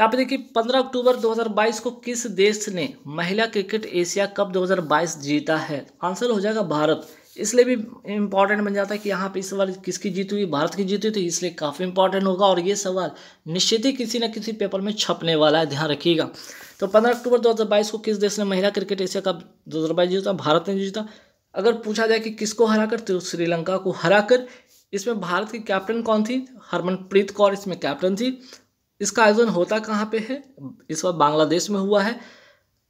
यहाँ पे देखिए 15 अक्टूबर 2022 को किस देश ने महिला क्रिकेट एशिया कप 2022 जीता है आंसर हो जाएगा भारत इसलिए भी इम्पॉर्टेंट बन जाता है कि यहाँ पे इस सवाल किसकी जीत हुई भारत की जीत हुई तो इसलिए काफ़ी इंपॉर्टेंट होगा और ये सवाल निश्चित ही किसी न किसी पेपर में छपने वाला है ध्यान रखिएगा तो 15 अक्टूबर 2022 को किस देश ने महिला क्रिकेट एशिया कप दो जीता भारत ने जीता अगर पूछा जाए कि किसको हरा कर तो श्रीलंका को कर इसमें भारत की कैप्टन कौन थी हरमनप्रीत कौर इसमें कैप्टन थी इसका आयोजन होता कहाँ पे है इस बार बांग्लादेश में हुआ है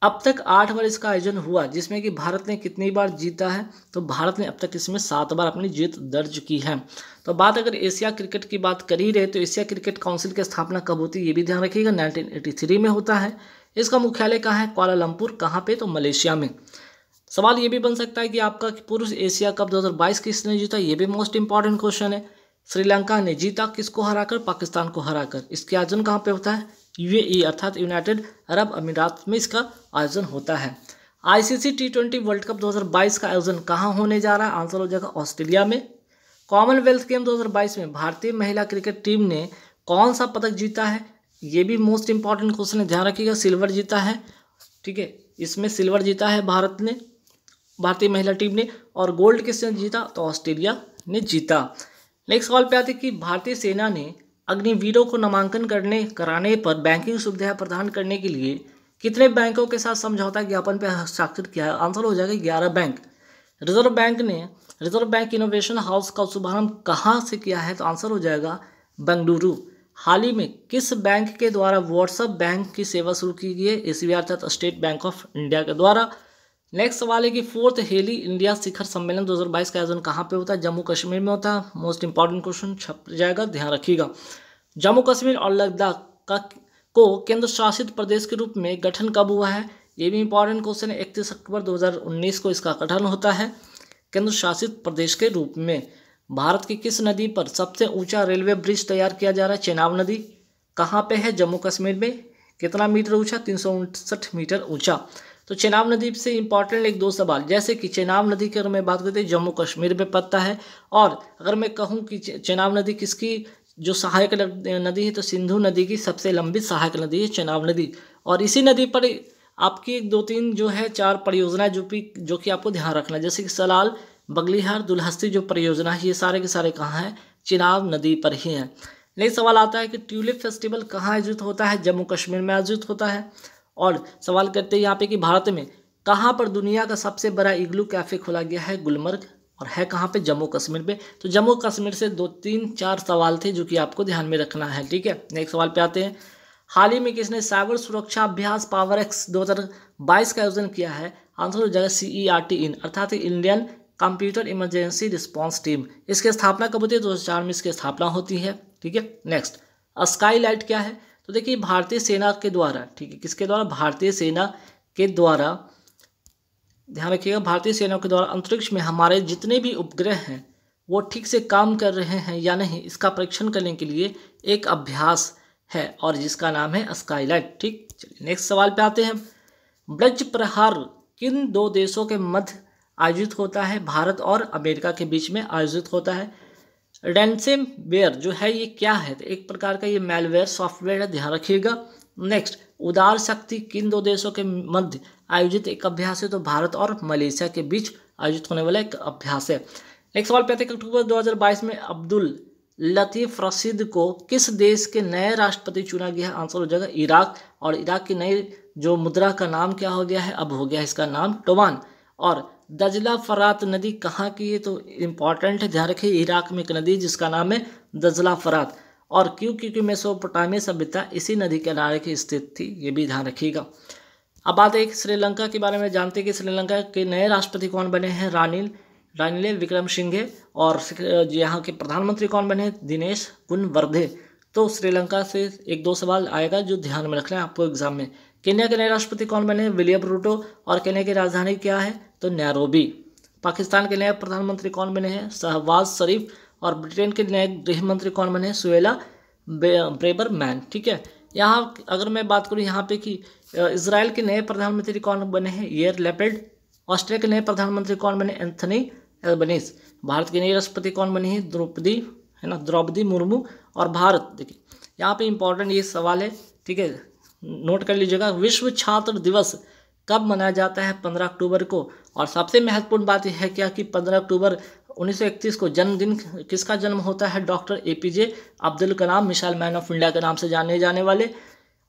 अब तक आठ बार इसका आयोजन हुआ जिसमें कि भारत ने कितनी बार जीता है तो भारत ने अब तक इसमें सात बार अपनी जीत दर्ज की है तो बात अगर एशिया क्रिकेट की बात कर ही रहे तो एशिया क्रिकेट काउंसिल की स्थापना कब होती है ये भी ध्यान रखिएगा 1983 में होता है इसका मुख्यालय कहाँ है कोलालमपुर कहाँ पर तो मलेशिया में सवाल ये भी बन सकता है कि आपका पुरुष एशिया कप 2022 किसने जीता ये भी मोस्ट इंपॉर्टेंट क्वेश्चन है श्रीलंका ने जीता किसको हराकर पाकिस्तान को हराकर इसके आयोजन कहाँ पे होता है यूएई अर्थात यूनाइटेड अरब अमीरात में इसका आयोजन होता है ICC T twenty world cup 2022 का आयोजन कहाँ होने जा रहा है आंसर हो जाएगा ऑस्ट्रेलिया में कॉमनवेल्थ गेम 2022 में भारतीय महिला क्रिकेट टीम ने कौन सा पदक जीता है ये भी मोस्ट इंपॉर्टेंट क्वेश्चन है ध्यान रखिएगा सिल्वर जीता है ठीक है इसमें सिल्वर जीता है भारत ने भारतीय महिला टीम ने और गोल्ड किसने जीता तो ऑस्ट्रेलिया ने जीता नेक्स्ट सवाल पे आते कि भारतीय सेना ने अग्निवीरों को नामांकन करने कराने पर बैंकिंग सुविधा प्रदान करने के लिए कितने बैंकों के साथ समझौता ज्ञापन पर हस्ताक्षर किया है आंसर हो जाएगा ग्यारह बैंक रिजर्व बैंक ने रिजर्व बैंक इनोवेशन हाउस का शुभारंभ कहाँ से किया है तो आंसर हो जाएगा बेंगलुरु हाल ही में किस बैंक के द्वारा व्हाट्सअप बैंक की सेवा शुरू की गई है ए अर्थात स्टेट बैंक ऑफ इंडिया के द्वारा नेक्स्ट सवाल है कि फोर्थ हेली इंडिया शिखर सम्मेलन 2022 का आयोजन कहाँ पे होता है जम्मू कश्मीर में होता है मोस्ट इंपॉर्टेंट क्वेश्चन छप जाएगा ध्यान रखिएगा जम्मू कश्मीर और लद्दाख का को केंद्र शासित प्रदेश के रूप में गठन कब हुआ है ये भी इंपॉर्टेंट क्वेश्चन है इकतीस अक्टूबर 2019 को इसका गठन होता है केंद्र शासित प्रदेश के रूप में भारत की किस नदी पर सबसे ऊंचा रेलवे ब्रिज तैयार किया जा रहा है चेनाब नदी कहाँ पे है जम्मू कश्मीर में कितना मीटर ऊंचा तीन मीटर ऊंचा तो चेनाब नदी से इम्पॉर्टेंट एक दो सवाल जैसे कि चेनाब नदी की अगर मैं बात करते जम्मू कश्मीर में पड़ता है और अगर मैं कहूँ कि चेनाब नदी किसकी जो सहायक नदी है तो सिंधु नदी की सबसे लंबी सहायक नदी है चेनाब नदी और इसी नदी पर आपकी एक दो तीन जो है चार परियोजनाएं जो भी जो कि आपको ध्यान रखना है जैसे कि सलाल बगलीहार दुलहस्ती जो परियोजना है ये सारे के सारे कहाँ हैं चिनाब नदी पर ही हैं नेक्स्ट सवाल आता है कि ट्यूलिप फेस्टिवल कहाँ आयोजित होता है जम्मू कश्मीर में आयोजित होता है और सवाल करते हैं यहाँ पे कि भारत में कहाँ पर दुनिया का सबसे बड़ा इग्लू कैफ़े खोला गया है गुलमर्ग और है कहाँ पे जम्मू कश्मीर पे तो जम्मू कश्मीर से दो तीन चार सवाल थे जो कि आपको ध्यान में रखना है ठीक है नेक्स्ट सवाल पे आते हैं हाल ही में किसने साइबर सुरक्षा अभ्यास पावर एक्स दो का आयोजन किया है आंसर हो जाएगा सी ई आर टी इन अर्थात Indian computer emergency response team इसकी स्थापना कब होती है दो में इसकी स्थापना होती है ठीक है नेक्स्ट स्काई लाइट क्या है तो देखिए भारतीय सेना के द्वारा ठीक है किसके द्वारा भारतीय सेना के द्वारा ध्यान रखिएगा भारतीय सेना के द्वारा अंतरिक्ष में हमारे जितने भी उपग्रह हैं वो ठीक से काम कर रहे हैं या नहीं इसका परीक्षण करने के लिए एक अभ्यास है और जिसका नाम है स्काईलाइट ठीक चलिए नेक्स्ट सवाल पे आते हैं ब्रज प्रहार किन दो देशों के मध्य आयोजित होता है भारत और अमेरिका के बीच में आयोजित होता है रैंसम वेयर जो है ये क्या है तो एक प्रकार का ये मेलवेयर सॉफ्टवेयर है ध्यान रखिएगा नेक्स्ट उदार शक्ति किन दो देशों के मध्य आयोजित एक अभ्यास है तो भारत और मलेशिया के बीच आयोजित होने वाला एक अभ्यास है एक सवाल पैंतीस अक्टूबर 2022 में अब्दुल लतीफ रशीद को किस देश के नए राष्ट्रपति चुना गया आंसर हो जाएगा इराक और इराक की नई जो मुद्रा का नाम क्या हो गया है अब हो गया इसका नाम टोवान और दजला फरात नदी कहाँ की है तो इम्पॉर्टेंट है ध्यान रखिए इराक में एक नदी जिसका नाम है दजला फरात और क्यों क्योंकि मेसोपोटामिया सभ्यता इसी नदी के किनारे की स्थित थी ये भी ध्यान रखिएगा अब बात एक श्रीलंका के बारे में जानते हैं कि श्रीलंका के नए राष्ट्रपति कौन बने हैं रानिल रानिल विक्रम सिंघे और यहाँ के प्रधानमंत्री कौन बने दिनेश गुनवर्धे तो श्रीलंका से एक दो सवाल आएगा जो ध्यान में रखना है आपको एग्जाम में केन्या के नए राष्ट्रपति कौन बने विलियम रूटो और केन्या की राजधानी क्या है तो नैरोबी पाकिस्तान के नए प्रधानमंत्री कौन बने हैं शहबाज शरीफ और ब्रिटेन के नए गृह मंत्री कौन बने हैं सुला ब्रेबर मैन ठीक है यहाँ अगर मैं बात करूँ यहाँ पे कि इसराइल के नए प्रधानमंत्री कौन बने हैं येर लेपेड ऑस्ट्रेलिया के नए प्रधानमंत्री कौन बने एंथनी एल्बनीस भारत के नए राष्ट्रपति कौन बने हैं द्रौपदी है ना द्रौपदी मुर्मू और भारत देखिए यहाँ पे इम्पोर्टेंट ये सवाल है ठीक है नोट कर लीजिएगा विश्व छात्र दिवस कब मनाया जाता है पंद्रह अक्टूबर को और सबसे महत्वपूर्ण बात यह है क्या कि पंद्रह अक्टूबर 1931 को जन्मदिन किसका जन्म होता है doctor A P J Abdul Kalam missile man of India के नाम से जाने जाने वाले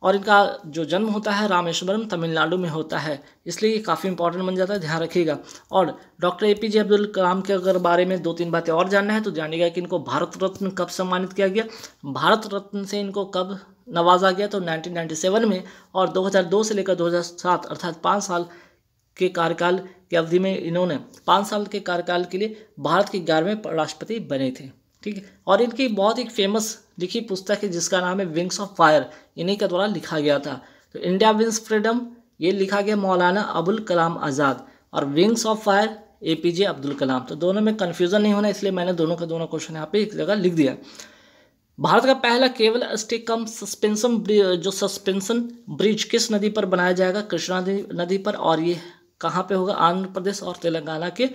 और इनका जो जन्म होता है रामेश्वरम तमिलनाडु में होता है इसलिए ये काफ़ी इंपॉर्टेंट बन जाता है ध्यान रखिएगा और doctor A P J Abdul Kalam के अगर बारे में दो तीन बातें और जानना है तो जानिएगा कि इनको भारत रत्न कब सम्मानित किया गया भारत रत्न से इनको कब नवाजा गया तो 1997 में और 2002 से लेकर 2007 अर्थात पाँच साल के कार्यकाल की अवधि में इन्होंने पाँच साल के कार्यकाल के लिए भारत के ग्यारहवें राष्ट्रपति बने थे ठीक है और इनकी बहुत ही फेमस लिखी पुस्तक है जिसका नाम है विंग्स ऑफ फायर इन्हीं के द्वारा लिखा गया था तो इंडिया विंग्स फ्रीडम ये लिखा गया मौलाना अबुल कलाम आज़ाद और wings of fire A P J Abdul Kalam तो दोनों में कन्फ्यूज़न नहीं होना इसलिए मैंने दोनों का दोनों क्वेश्चन यहाँ पे एक जगह लिख दिया भारत का पहला केवल अस्टिकम सस्पेंशन जो सस्पेंशन ब्रिज किस नदी पर बनाया जाएगा कृष्णा नदी पर और ये कहाँ पे होगा आंध्र प्रदेश और तेलंगाना के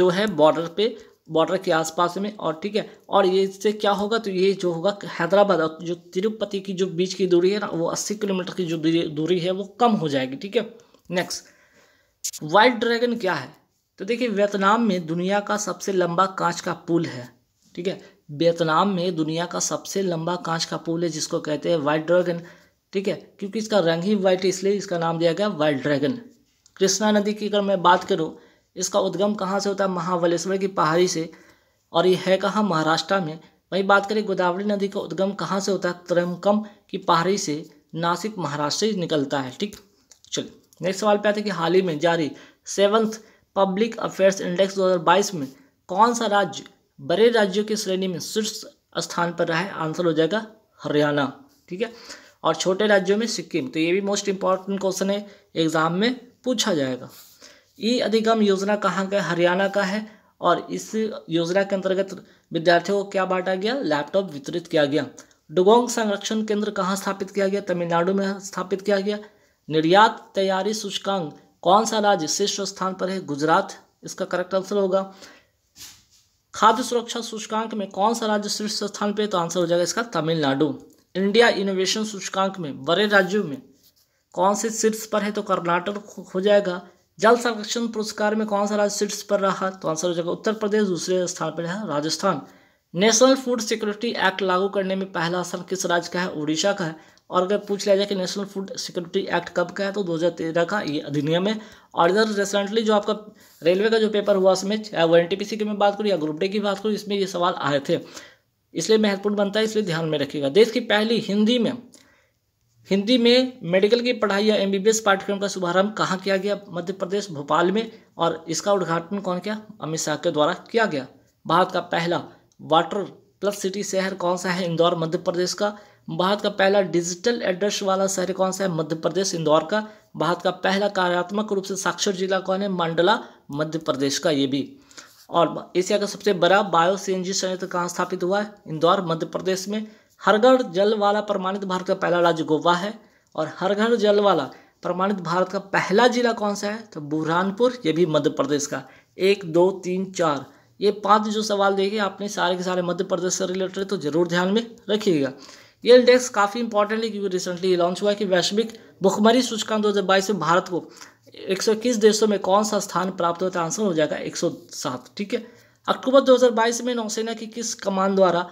जो है बॉर्डर पे बॉर्डर के आसपास में और ठीक है और ये इससे क्या होगा तो ये जो होगा हैदराबाद और जो तिरुपति की जो बीच की दूरी है ना वो अस्सी किलोमीटर की जो दूरी है वो कम हो जाएगी ठीक है नेक्स्ट वाइट ड्रैगन क्या है तो देखिए वियतनाम में दुनिया का सबसे लंबा कांच का पुल है ठीक है वियतनाम में दुनिया का सबसे लंबा कांच का पुल है जिसको कहते हैं वाइट ड्रैगन ठीक है क्योंकि इसका रंग ही वाइट इसलिए इसका नाम दिया गया वाइट ड्रैगन कृष्णा नदी की अगर मैं बात करूँ इसका उद्गम कहाँ से होता है महाबलेश्वर की पहाड़ी से और ये है कहाँ महाराष्ट्र में वहीं बात करें गोदावरी नदी का उद्गम कहाँ से होता है त्रमकम की पहाड़ी से नासिक महाराष्ट्र से निकलता है ठीक चलिए नेक्स्ट सवाल पे आते हैं कि हाल ही में जारी सेवन्थ पब्लिक अफेयर्स इंडेक्स 2022 में कौन सा राज्य बड़े राज्यों की श्रेणी में शीर्ष स्थान पर रहा है आंसर हो जाएगा हरियाणा ठीक है और छोटे राज्यों में सिक्किम तो ये भी मोस्ट इंपॉर्टेंट क्वेश्चन है एग्जाम में पूछा जाएगा ई अधिगम योजना कहाँ का हरियाणा का है और इस योजना के अंतर्गत विद्यार्थियों को क्या बांटा गया लैपटॉप वितरित किया गया डुगोंग संरक्षण केंद्र कहाँ स्थापित किया गया तमिलनाडु में स्थापित किया गया निर्यात तैयारी सूचकांक कौन सा राज्य शीर्ष स्थान पर है गुजरात इसका करेक्ट आंसर होगा खाद्य सुरक्षा सूचकांक में कौन सा राज्य शीर्ष स्थान पे तो आंसर हो जाएगा इसका तमिलनाडु इंडिया इनोवेशन सूचकांक में बड़े राज्यों में कौन से शीर्ष पर है तो कर्नाटक हो जाएगा जल संरक्षण पुरस्कार में कौन सा राज्य शीर्ष पर रहा तो आंसर हो जाएगा उत्तर प्रदेश दूसरे स्थान पर रहा Rajasthan national food security act लागू करने में पहला स्थान किस राज्य का है उड़ीसा का है और अगर पूछ लिया जाए कि नेशनल फूड सिक्योरिटी एक्ट कब का है तो 2013 का ये अधिनियम है और इधर रिसेंटली जो आपका रेलवे का जो पेपर हुआ उसमें चाहे वो एन की मैं बात करूँ या ग्रुप डे की बात करूँ इसमें ये सवाल आए थे इसलिए महत्वपूर्ण बनता है इसलिए ध्यान में रखिएगा देश की पहली हिंदी में हिंदी में मेडिकल की पढ़ाई या एस पाठ्यक्रम का शुभारंभ कहाँ किया गया मध्य प्रदेश भोपाल में और इसका उद्घाटन कौन किया अमित शाह के द्वारा किया गया भारत का पहला वाटर प्लस सिटी शहर कौन सा है इंदौर मध्य प्रदेश का भारत का पहला डिजिटल एड्रेस वाला शहर कौन सा है मध्य प्रदेश इंदौर का भारत का पहला कार्यात्मक रूप से साक्षर जिला कौन है मंडला मध्य प्रदेश का ये भी और एशिया का सबसे बड़ा बायो सी एन जी संयंत्र कहाँ स्थापित हुआ है इंदौर मध्य प्रदेश में हरगढ़ जल वाला प्रमाणित भारत का पहला राज्य गोवा है और हरगढ़ जल वाला प्रमाणित भारत का पहला जिला कौन सा है तो बुरहानपुर ये भी मध्य प्रदेश का एक दो तीन चार ये पांच जो सवाल देखे आपने सारे के सारे मध्य प्रदेश से रिलेटेड तो ज़रूर ध्यान में रखिएगा ये इंडेक्स काफ़ी इंपॉर्टेंट है क्योंकि रिसेंटली लॉन्च हुआ कि वैश्विक भुखमरी सूचकांक दो हजार बाईस में भारत को 121 देशों में कौन सा स्थान प्राप्त होता है आंसर हो जाएगा 107 ठीक है अक्टूबर 2022 में नौसेना की किस कमान द्वारा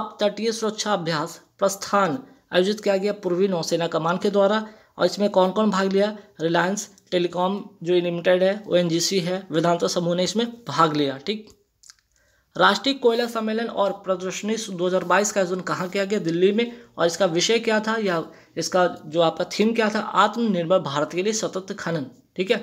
अब तटीय सुरक्षा अभ्यास प्रस्थान आयोजित किया गया पूर्वी नौसेना कमान के द्वारा और इसमें कौन कौन भाग लिया रिलायंस टेलीकॉम जो लिमिटेड है ओ है वेदांता समूह ने इसमें भाग लिया ठीक राष्ट्रीय कोयला सम्मेलन और प्रदर्शनी 2022 का आयोजन कहाँ किया गया दिल्ली में और इसका विषय क्या था या इसका जो आपका थीम क्या था आत्मनिर्भर भारत के लिए सतत खनन ठीक है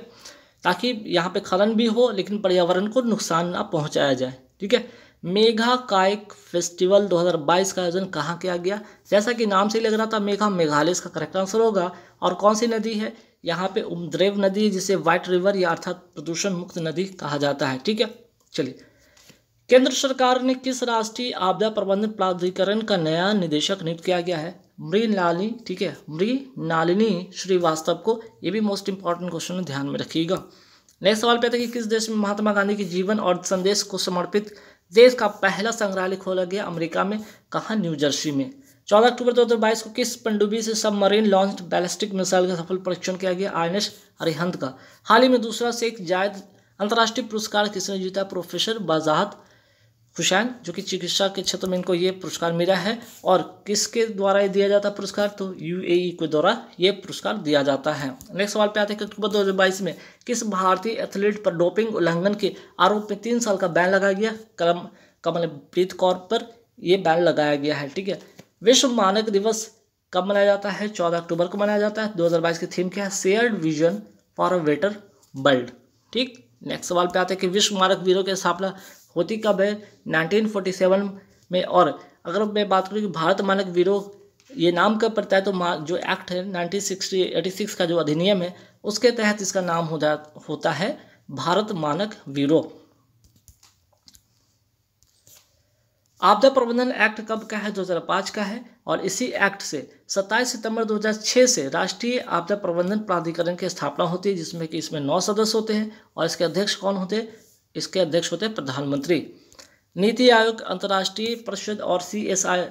ताकि यहाँ पे खनन भी हो लेकिन पर्यावरण को नुकसान ना पहुँचाया जाए ठीक है मेघा कायक फेस्टिवल 2022 का आयोजन कहाँ किया गया जैसा कि नाम से लग रहा था मेघा मेघालय इसका करेक्ट आंसर होगा और कौन सी नदी है यहाँ पे उमद्रेव नदी जिसे व्हाइट रिवर या अर्थात प्रदूषण मुक्त नदी कहा जाता है ठीक है चलिए केंद्र सरकार ने किस राष्ट्रीय आपदा प्रबंधन प्राधिकरण का नया निदेशक नियुक्त किया गया है मृणालिनी ठीक है नालिनी श्रीवास्तव को ये भी मोस्ट इंपॉर्टेंट क्वेश्चन ध्यान में रखिएगा नेक्स्ट सवाल पे था कि किस देश में महात्मा गांधी के जीवन और संदेश को समर्पित देश का पहला संग्रहालय खोला गया अमेरिका में कहाँ न्यूजर्सी में चौदह अक्टूबर दो हज़ार बाईस को किस पंडुबी से सबमरीन लॉन्च बैलिस्टिक मिसाइल का सफल परीक्षण किया गया आई एन अरिहंत का हाल ही में दूसरा से एक जायद अंतर्राष्ट्रीय पुरस्कार किसने जीता प्रोफेसर बाजात हुसैन जो कि चिकित्सा के क्षेत्र में इनको ये पुरस्कार मिला है और किसके द्वारा ये दिया जाता है पुरस्कार तो यूएई e के द्वारा ये पुरस्कार दिया जाता है नेक्स्ट सवाल पे आते हैं अक्टूबर 2022 में किस भारतीय एथलीट पर डोपिंग उल्लंघन के आरोप में तीन साल का बैन लगाया गया कलम कमलप्रीत कौर पर यह बैन लगाया गया है ठीक है विश्व मानक दिवस कब मनाया जाता है चौदह अक्टूबर को मनाया जाता है दो की थीम क्या है shared vision for a better world ठीक नेक्स्ट सवाल पे आते हैं कि विश्व मानक वीरों के स्थापना होती कब है 1947 में और अगर मैं बात करूँ कि भारत मानक ब्यूरो ये नाम कब पड़ता है तो जो एक्ट है नाइनटीन का जो अधिनियम है उसके तहत इसका नाम हो जा होता है भारत मानक ब्यूरो आपदा प्रबंधन एक्ट कब का है 2005 का है और इसी एक्ट से 27 सितंबर 2006 से राष्ट्रीय आपदा प्रबंधन प्राधिकरण की स्थापना होती है जिसमें कि इसमें नौ सदस्य होते हैं और इसके अध्यक्ष कौन होते हैं इसके अध्यक्ष होते हैं प्रधानमंत्री नीति आयोग अंतर्राष्ट्रीय परिषद और C S I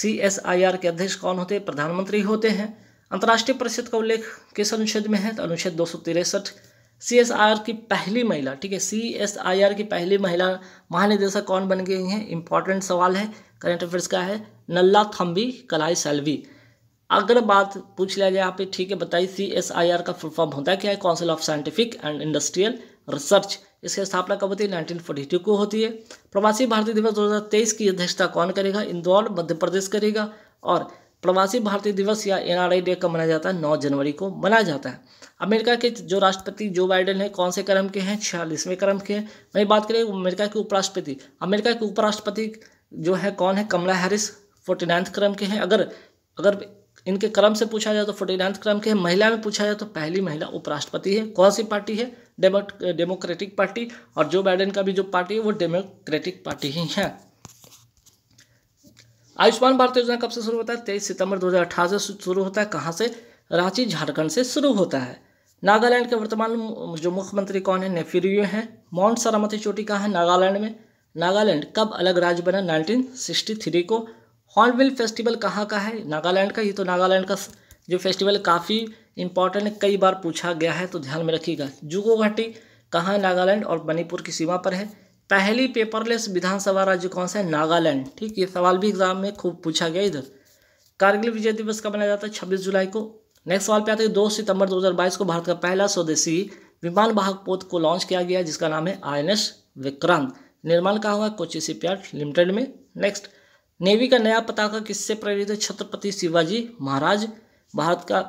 C S I R के अध्यक्ष कौन होते हैं प्रधानमंत्री होते हैं अंतर्राष्ट्रीय परिषद का उल्लेख किस अनुच्छेद में है तो अनुच्छेद दो सौ तिरसठ सी एस आई आर की पहली महिला ठीक है सी एस आई आर की पहली महिला महानिदेशक कौन बन गई हैं इंपॉर्टेंट सवाल है करंट अफेयर्स का है नल्ला थम्बी कलाई सेल्वी अगर बात पूछ लिया जाए आप ठीक है बताइए सी एस आई आर का फुल फॉर्म होता है क्या है council of scientific and industrial research इसकी स्थापना कब होती है 1942 को होती है प्रवासी भारतीय दिवस 2023 की अध्यक्षता कौन करेगा इंदौर मध्य प्रदेश करेगा और प्रवासी भारतीय दिवस या एन डे कब मनाया जाता है नौ जनवरी को मनाया जाता है अमेरिका के जो राष्ट्रपति जो बाइडेन है कौन से क्रम के हैं छियालीसवें क्रम के हैं वही बात करें अमेरिका के उपराष्ट्रपति अमेरिका के उपराष्ट्रपति जो है कौन है कमला हैरिस फोर्टी क्रम के हैं अगर अगर इनके क्रम से पूछा जाए तो फोर्टी क्रम के हैं महिला में पूछा जाए तो पहली महिला उपराष्ट्रपति है कौन सी पार्टी है डेमोक्रेटिक पार्टी और जो बाइडेन का भी जो पार्टी है वो डेमोक्रेटिक पार्टी ही है आयुष्मान भारत योजना कब से शुरू होता है तेईस सितंबर 2018 से शुरू होता है कहाँ से रांची झारखंड से शुरू होता है नागालैंड के वर्तमान जो मुख्यमंत्री कौन है नेफिरियो हैं माउंट सरामती चोटी कहाँ है नागालैंड में नागालैंड कब अलग राज्य बना 1963 को हॉर्नबिल फेस्टिवल कहाँ का है नागालैंड का ये तो नागालैंड का जो फेस्टिवल काफ़ी इंपॉर्टेंट कई बार पूछा गया है तो ध्यान में रखिएगा जुगो घाटी कहाँ नागालैंड और मणिपुर की सीमा पर है पहली पेपरलेस विधानसभा राज्य कौन सा है नागालैंड ठीक ये सवाल भी एग्जाम में खूब पूछा गया इधर कारगिल विजय दिवस कब मनाया जाता है छब्बीस जुलाई को नेक्स्ट सवाल पे आते हैं दो सितंबर 2022 को भारत का पहला स्वदेशी विमान वाहक पोत को लॉन्च किया गया जिसका नाम है आई विक्रांत निर्माण कहा हुआ कोची शिपयार्ड लिमिटेड में नेक्स्ट नेवी का नया पताका किससे प्रेरित है छत्रपति शिवाजी महाराज भारत का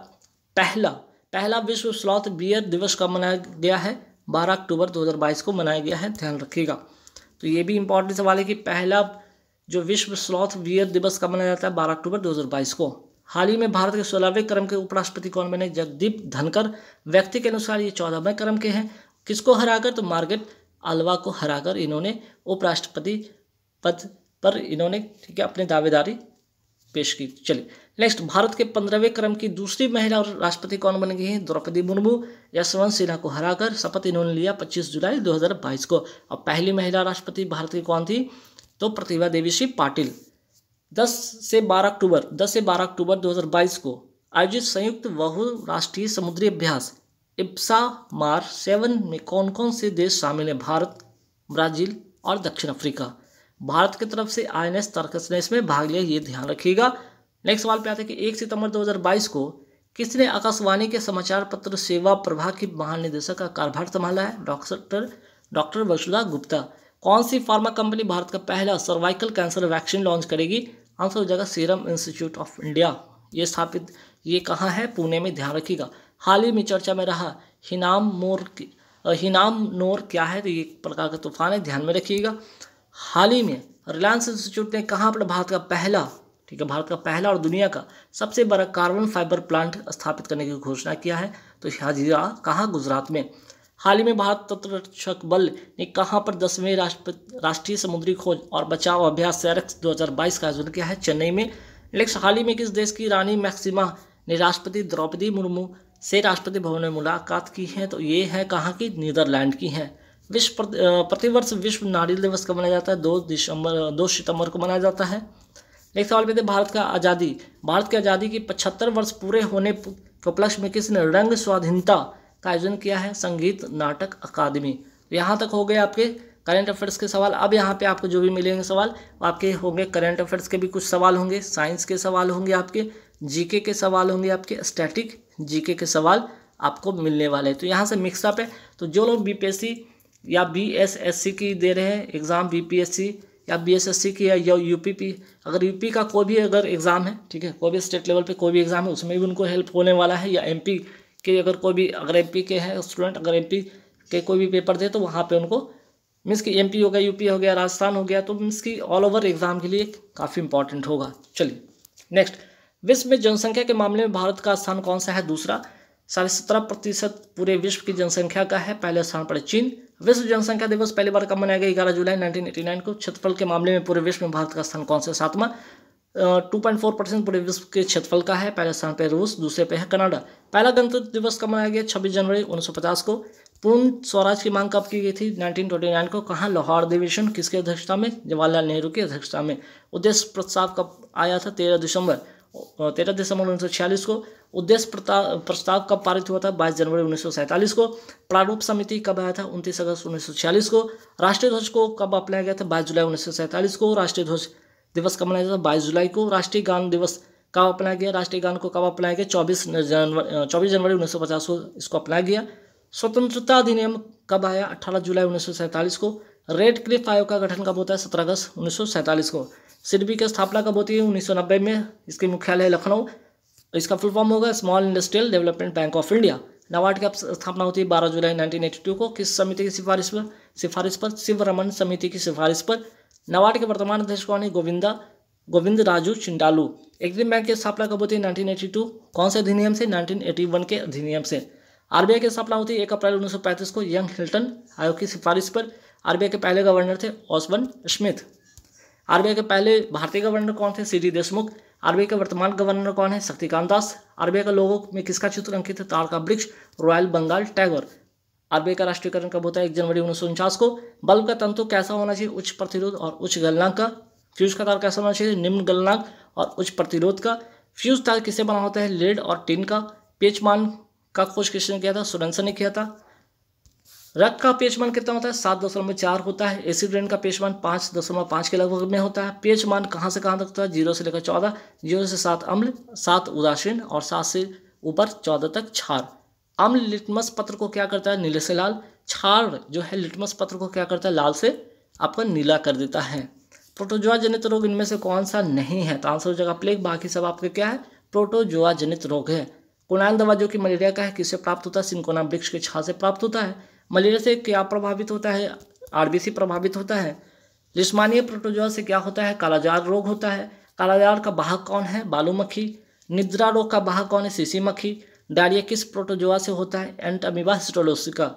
पहला पहला विश्व स्लॉथ बियर दिवस कब मनाया गया है 12 अक्टूबर 2022 को मनाया गया है ध्यान रखिएगा तो ये भी इंपॉर्टेंट सवाल है कि पहला जो विश्व स्लॉथ बियर दिवस कब मनाया जाता है 12 अक्टूबर 2022 को हाल ही में भारत के सोलहवें क्रम के उपराष्ट्रपति कौन बने जगदीप धनकर व्यक्ति के अनुसार ये चौदहवें क्रम के हैं किसको हराकर तो मार्गेट अलवा को हराकर इन्होंने उपराष्ट्रपति पद पर इन्होंने ठीक है अपनी दावेदारी पेश की चलिए नेक्स्ट भारत के पंद्रहवें क्रम की दूसरी महिला और राष्ट्रपति कौन बन गई हैं द्रौपदी मुर्मू यशवंत सिन्हा को हराकर शपथ इन्होंने लिया 25 जुलाई 2022 को और पहली महिला राष्ट्रपति भारत की कौन थी तो प्रतिभा देवी सिंह पाटिल 10 से 12 अक्टूबर 10 से 12 अक्टूबर 2022 को आयोजित संयुक्त बहुराष्ट्रीय समुद्री अभ्यास इप्सा मार सेवन में कौन कौन से देश शामिल हैं भारत ब्राजील और दक्षिण अफ्रीका भारत की तरफ से आई एन एस तर्कस ने इसमें भाग लिया ये ध्यान रखिएगा नेक्स्ट सवाल पे आते हैं कि एक सितंबर 2022 को किसने आकाशवाणी के समाचार पत्र सेवा प्रभाग की महानिदेशक का कार्यभार संभाला है डॉक्टर डॉक्टर वसुधा गुप्ता कौन सी फार्मा कंपनी भारत का पहला सर्वाइकल कैंसर वैक्सीन लॉन्च करेगी आंसर हो जाएगा सीरम इंस्टीट्यूट ऑफ इंडिया ये स्थापित ये कहाँ है पुणे में ध्यान रखिएगा हाल ही में चर्चा में रहा हिनाम मोर हिनाम नोर क्या है तो ये प्रकार का तूफान है ध्यान में रखिएगा हाल ही में रिलायंस इंस्टीट्यूट ने कहाँ पर भारत का पहला ठीक है भारत का पहला और दुनिया का सबसे बड़ा कार्बन फाइबर प्लांट स्थापित करने की घोषणा किया है तो हाजीरा कहाँ गुजरात में हाल ही में भारत तटरक्षक बल ने कहाँ पर दसवें राष्ट्रीय समुद्री खोज और बचाव अभ्यास सैरक्स 2022 का आयोजन किया है चेन्नई में नेक्स्ट हाल ही में किस देश की रानी मैक्सिमा ने राष्ट्रपति द्रौपदी मुर्मू से राष्ट्रपति भवन में मुलाकात की है तो ये है कहाँ की नीदरलैंड की हैं विश्व प्रतिवर्ष विश्व नारियल दिवस कब मनाया जाता है दो दिसंबर दो सितंबर को मनाया जाता है नेक्स्ट सवाल पे थे भारत का आज़ादी भारत की आज़ादी के पचहत्तर वर्ष पूरे होने के उपलक्ष्य में किसने रंग स्वाधीनता का आयोजन किया है संगीत नाटक अकादमी तो यहाँ तक हो गए आपके करंट अफेयर्स के सवाल अब यहाँ पे आपको जो भी मिलेंगे सवाल आपके होंगे करंट अफेयर्स के भी कुछ सवाल होंगे साइंस के सवाल होंगे आपके जीके के सवाल होंगे आपके स्टैटिक जीके के सवाल आपको मिलने वाले हैं तो यहाँ से मिक्सअप है तो जो लोग बीपीएससी या बीएसएससी की दे रहे हैं एग्ज़ाम बीपीएससी या बीएसएससी की या यूपीपी अगर यूपी का कोई भी अगर एग्ज़ाम है ठीक है कोई भी स्टेट लेवल पे कोई भी एग्ज़ाम है उसमें भी उनको हेल्प होने वाला है या एमपी के अगर कोई भी अगर एमपी के हैं स्टूडेंट अगर एमपी के कोई भी पेपर दे तो वहाँ पर उनको मीन्स की एम हो गया यू हो गया राजस्थान हो गया तो मीन्स की ऑल ओवर एग्ज़ाम के लिए काफ़ी इंपॉर्टेंट होगा चलिए नेक्स्ट विश्व में जनसंख्या के मामले में भारत का स्थान कौन सा है दूसरा साढ़े सत्रह प्रतिशत पूरे विश्व की जनसंख्या का है पहले स्थान पर चीन विश्व जनसंख्या दिवस पहली बार कब मनाया गया ग्यारह जुलाई 1989 को क्षेत्रफल के मामले में पूरे विश्व में भारत का स्थान कौन सा सातवां टू पॉइंट फोर परसेंट पूरे विश्व के क्षेत्रफल का है पहले स्थान पर रूस दूसरे पे है कनाडा पहला गणतंत्र दिवस कब मनाया गया छब्बीस जनवरी पचास को पूर्ण स्वराज की मांग कब की गई थी 1929 को कहा लाहौर अधिवेशन किसके अध्यक्षता में जवाहरलाल नेहरू की अध्यक्षता में उद्देश्य प्रस्ताव कब आया था तेरह दिसंबर तेरह दिसंबर उन्नीस को उद्देश्य प्रस्ताव कब पारित हुआ था बाईस जनवरी उन्नीस को प्रारूप समिति कब आया था उनतीस अगस्त उन्नीस को राष्ट्रीय ध्वज को कब अपनाया गया था बाईस जुलाई उन्नीस को राष्ट्रीय ध्वज दिवस कब मनाया था बाईस जुलाई को राष्ट्रीय गान दिवस कब अपनाया गया राष्ट्रीय गान को कब अपनाया गया चौबीस जनवरी चौबीस जनवरी उन्नीस को इसको अपनाया गया स्वतंत्रता अधिनियम कब आया अठारह जुलाई उन्नीस को रेड क्लिफ आयोग का गठन कब होता है सत्रह अगस्त उन्नीस को सिडबी की स्थापना कब होती है नब्बे में इसके मुख्यालय लखनऊ इसका फुल फॉर्म होगा small industrial development bank of India NABARD की स्थापना होती है बारह जुलाई नाइनटीन टू को किस समिति की सिफारिश पर सिफारिश पर शिव रमन समिति की सिफारिश पर नाबार्ड के वर्तमान अध्यक्ष कौन है गोविंदा गोविंद राजू चिंडालू एग्जिम बैंक की स्थापना कब होती है टू कौन से अधिनियम से वन के अधिनियम से आरबीआई की स्थापना होती है एक अप्रैल पैंतीस को यंग हिल्टन आयोग की सिफारिश पर आरबीआई के पहले गवर्नर थे ऑसबन स्मिथ आरबीआई के पहले भारतीय गवर्नर कौन थे सी देशमुख आरबीआई के वर्तमान गवर्नर कौन है शक्तिकांत दास आरबीआई का लोगों में किसका चित्र अंकित है तार का वृक्ष रॉयल बंगाल टाइगर आरबीआई का राष्ट्रीयकरण कब होता है एक जनवरी उन्नीस को बल्ब का तंतु कैसा होना चाहिए उच्च प्रतिरोध और उच्च गलनांक का फ्यूज का तार कैसा होना चाहिए निम्न गलनांक और उच्च प्रतिरोध का फ्यूज तार किसे बना होता है लेड और टिन का पेचमान का खोज किसने किया था सुरेंसर ने किया था रक्त का पेच मान कितना होता है सात दशमलव चार होता है एसिड रेन का पेच मान पाँच दशमलव पाँच के लगभग में होता है पेच मान कहाँ से कहाँ तक होता है जीरो से लेकर चौदह जीरो से सात अम्ल सात उदासीन और सात से ऊपर चौदह तक छार अम्ल लिटमस पत्र को क्या करता है नीले से लाल छार जो है लिटमस पत्र को क्या करता है लाल से आपका नीला कर देता है प्रोटोजुआ जनित रोग इनमें से कौन सा नहीं है तो आंसर हो जाएगा प्लेग बाकी सब आपके क्या है प्रोटोजुआ जनित रोग है कोनाइन दवा जो कि मलेरिया का है किससे प्राप्त होता है सिंकोना वृक्ष के छा से प्राप्त होता है मलेरिया से क्या प्रभावित होता है आरबीसी प्रभावित होता है लिस्मानिया प्रोटोजोआ से क्या होता है कालाजार रोग होता है कालाजार का बाहक कौन है बालू मक्खी निद्रा रोग का बाहक कौन है सीसी मक्खी डायरिया किस प्रोटोजोआ से होता है entamoeba histolytica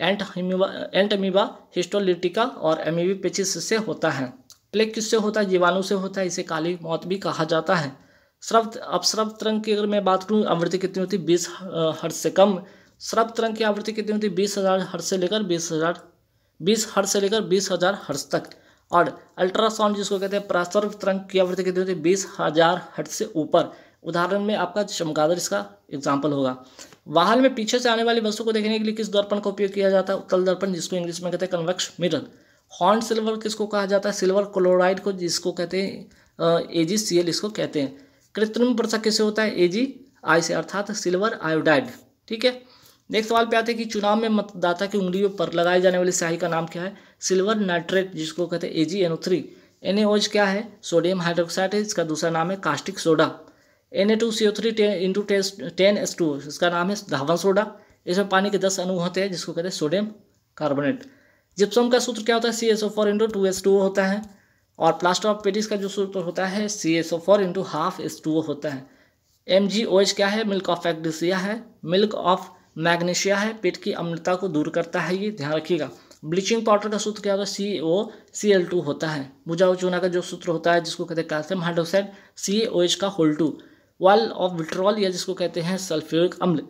entamoeba entamoeba histolytica और एमीबी पेचिस से होता है प्लेग किससे होता है जीवाणु से होता है इसे काली मौत भी कहा जाता है स्रव अपस्रव तरंग की अगर मैं बात करूँ आवृत्ति कितनी होती है बीस हर्ष से कम शराब तरंग की आवृत्ति कितनी होती है बीस हज़ार हर्ष से लेकर बीस हज़ार बीस हर्ष से लेकर बीस हज़ार हर्ष तक और अल्ट्रासाउंड जिसको कहते हैं प्रास्वर तरंग की आवृत्ति कितनी होती है बीस हज़ार हर्ष से ऊपर उदाहरण में आपका चमकादर इसका एग्जाम्पल होगा वाहन में पीछे से आने वाली वस्तु को देखने के लिए किस दर्पण का उपयोग किया जाता है उत्तल दर्पण जिसको इंग्लिश में कहते हैं कन्वेक्स मिरर हॉर्न सिल्वर किसको कहा जाता है सिल्वर क्लोराइड को जिसको कहते हैं ए जी सी एल इसको कहते हैं कृत्रिम वर्षा किसे होता है ए जी आई से अर्थात सिल्वर आयोडाइड ठीक है नेक्स्ट सवाल पे आते हैं कि चुनाव में मतदाता की उंगलियों पर लगाए जाने वाली स्याही का नाम क्या है सिल्वर नाइट्रेट जिसको कहते हैं A G N O three N A ओज क्या है सोडियम हाइड्रोक्साइड है इसका दूसरा नाम है caustic soda N A two C O three ten into ten S two इसका नाम है धावन सोडा इसमें पानी के दस अनु होते हैं जिसको कहते हैं सोडियम कार्बोनेट जिप्सम का सूत्र क्या होता है C S O four into two S two होता है और प्लास्टर ऑफ पेटिस का जो सूत्र होता है C S O four into half S two होता है एम जी ओ एच क्या है मिल्क ऑफ एक्डिसिया है मिल्क ऑफ मैग्नीशिया है पेट की अम्लता को दूर करता है ये ध्यान रखिएगा ब्लीचिंग पाउडर का सूत्र क्या होगा सी ओ सी एल टू होता है बुझाऊ चूना का जो सूत्र होता है जिसको कहते हैं calcium hydroxide C O H का होल टू वाल ऑफ विट्रॉल या जिसको कहते हैं सल्फ्यूरिक अम्ल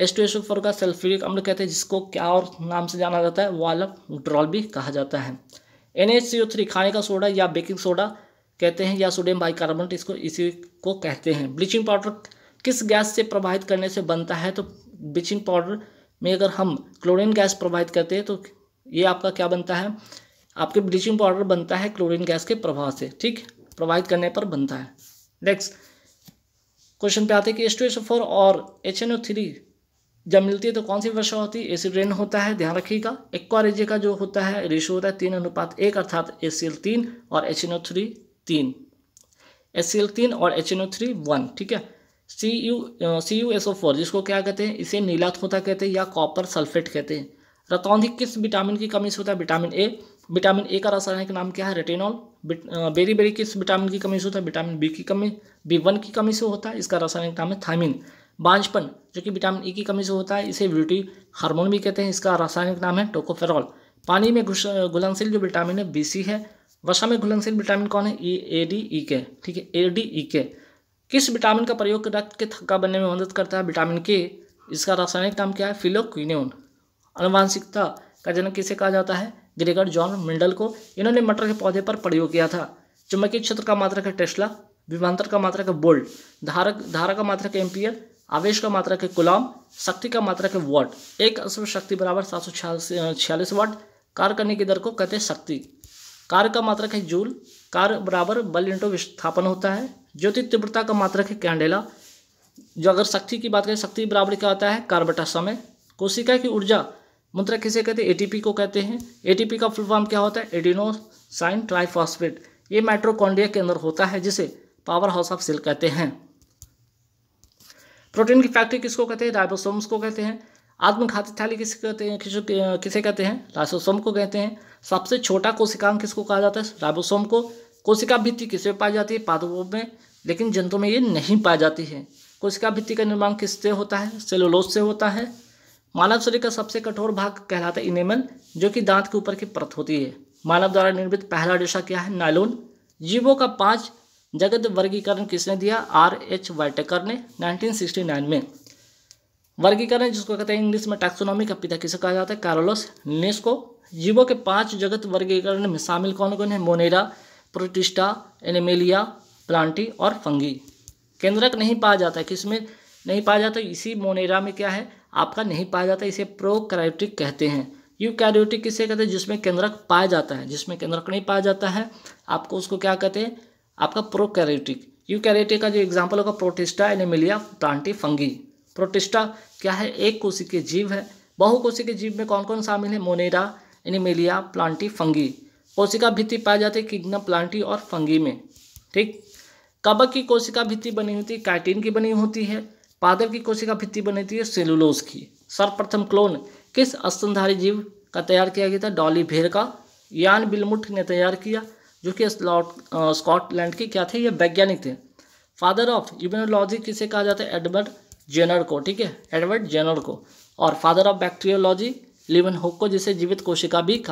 S two S O four का सल्फ्यूरिक अम्ल कहते हैं जिसको क्या और नाम से जाना जाता है वाल ऑफ विट्रॉल भी कहा जाता है N H C O three खाने का सोडा या बेकिंग सोडा कहते हैं या सोडियम बाइकार्बोनेट इसको इसी को कहते हैं ब्लीचिंग पाउडर किस गैस से प्रभावित करने से बनता है तो ब्लीचिंग पाउडर में अगर हम क्लोरीन गैस प्रोवाइड करते हैं तो ये आपका क्या बनता है आपके ब्लीचिंग पाउडर बनता है क्लोरीन गैस के प्रभाव से ठीक प्रोवाइड करने पर बनता है नेक्स्ट क्वेश्चन पे आते हैं कि एस टू एस फोर और एच एन ओ थ्री जब मिलती है तो कौन सी वर्षा होती है एसिड रेन होता है ध्यान रखिएगा एक्वा रेजे का जो होता है रेशो होता है तीन अनुपात एक अर्थात एस सी एल तीन और एच एन ओ थ्री तीन एस सी एल तीन और H N O three one ठीक है C U C U S O four जिसको क्या कहते हैं इसे नीला थोता कहते हैं या कॉपर सल्फेट कहते हैं रतौंधी किस विटामिन की कमी से होता है विटामिन ए विटामिन ए का रासायनिक नाम क्या है रेटेनॉल बेरी बेरी किस विटामिन की कमी से होता है विटामिन बी की कमी बी वन की कमी से होता है इसका रासायनिक नाम है थाइमिन बांझपन जो कि विटामिन ई e की कमी से होता है इसे ब्यूटी हार्मोन भी कहते हैं इसका रासायनिक नाम है टोकोफेरॉल पानी में घुलनशील जो विटामिन है बी सी है वसा में घुलनशील विटामिन कौन है ई ए डी ई के ठीक है ए डी ई के किस विटामिन का प्रयोग रक्त के थक्का बनने में मदद करता है विटामिन के इसका रासायनिक नाम क्या है फिलोक्विनोन अनुवांशिकता का जनक किसे कहा जाता है ग्रेगर जॉन मिंडल को इन्होंने मटर के पौधे पर प्रयोग किया था चुंबकीय क्षेत्र का मात्रक है टेस्ला विमांतर का मात्रक है बोल्ट धारक धारा का मात्रक है एम्पियर आवेश का मात्रक है गुलाम शक्ति का मात्रक है वाट एक अश्व शक्ति बराबर सात सौ छियालीस वाट कार्य करने की दर को कहते शक्ति कार्य का मात्रक है जूल कार्य बराबर बल इंटो विस्थापन होता है ज्योति तीव्रता का मात्रक है कैंडेला जो अगर शक्ति की बात करें शक्ति बराबर क्या होता है कार्बटा समय कोशिका की ऊर्जा मुद्रक किसे कहते हैं एटीपी को कहते हैं एटीपी का फुल फॉर्म क्या होता है एडिनोसाइन ट्राइफॉस्फेट ये माइट्रोकॉन्डिया के अंदर होता है जिसे पावर हाउस ऑफ सेल कहते हैं प्रोटीन की फैक्ट्री किसको कहते हैं राइबोसोम्स को कहते हैं आत्मघाती थाली किसे कहते हैं किस किसे कहते हैं राइसोसोम को कहते हैं सबसे छोटा कोशिकांग किसको कहा जाता है राइबोसोम को कोशिका भित्ति किसे पाई जाती है पादपों में लेकिन जंतुओं में ये नहीं पाई जाती है कोशिका भित्ति का निर्माण किससे होता है सेलोलोस से होता है मानव शरीर का सबसे कठोर भाग कहलाता है इनेमल जो कि दांत के ऊपर की परत होती है मानव द्वारा निर्मित पहला रेशा क्या है नायलोन जीवों का पांच जगत वर्गीकरण किसने दिया आर एच वाइटेकर ने 1969 में वर्गीकरण जिसको कहते हैं इंग्लिश में टैक्सोनॉमी का पिता किसे कहा जाता है कार्लोस नेस्को जीवों के पांच जगत वर्गीकरण में शामिल कौन कौन है मोनेरा प्रोटिस्टा एनेमेलिया प्लांटी और फंगी केंद्रक नहीं पाया जाता है किसमें नहीं पाया जाता इसी मोनेरा में क्या है आपका नहीं पाया जाता इसे प्रोकैरियोटिक कहते हैं यूकैरियोटिक किसे कहते हैं जिसमें केंद्रक पाया जाता है जिसमें केंद्रक नहीं पाया जाता है आपको उसको क्या कहते हैं आपका प्रोकैरियोटिक यूकैरियोटिक का जो एग्जाम्पल होगा Protista Animalia Plantae Fungi Protista क्या है एक कोशी के जीव है बहुकोशी के जीव में कौन कौन शामिल है मोनेरा एनिमिलिया प्लांटी फंगी कोशिका भित्ति पाए जाती है किग्ना प्लांटी और फंगी में ठीक कबक की कोशिका भित्ति बनी होती है काइटिन की बनी होती है पादप की कोशिका भित्ति बनी होती है सेलुलोज की सर्वप्रथम क्लोन किस स्तनधारी जीव का तैयार किया गया था डॉली भेर का यान बिलमुट ने तैयार किया जो कि स्कॉटलैंड के क्या थे ये वैज्ञानिक थे फादर ऑफ इम्यूनोलॉजी किसे कहा जाता है एडवर्ड जेनर को ठीक है एडवर्ड जेनर को और फादर ऑफ बैक्टीरियोलॉजी लिवन होक को जिसे जीवित कोशिका भी कहा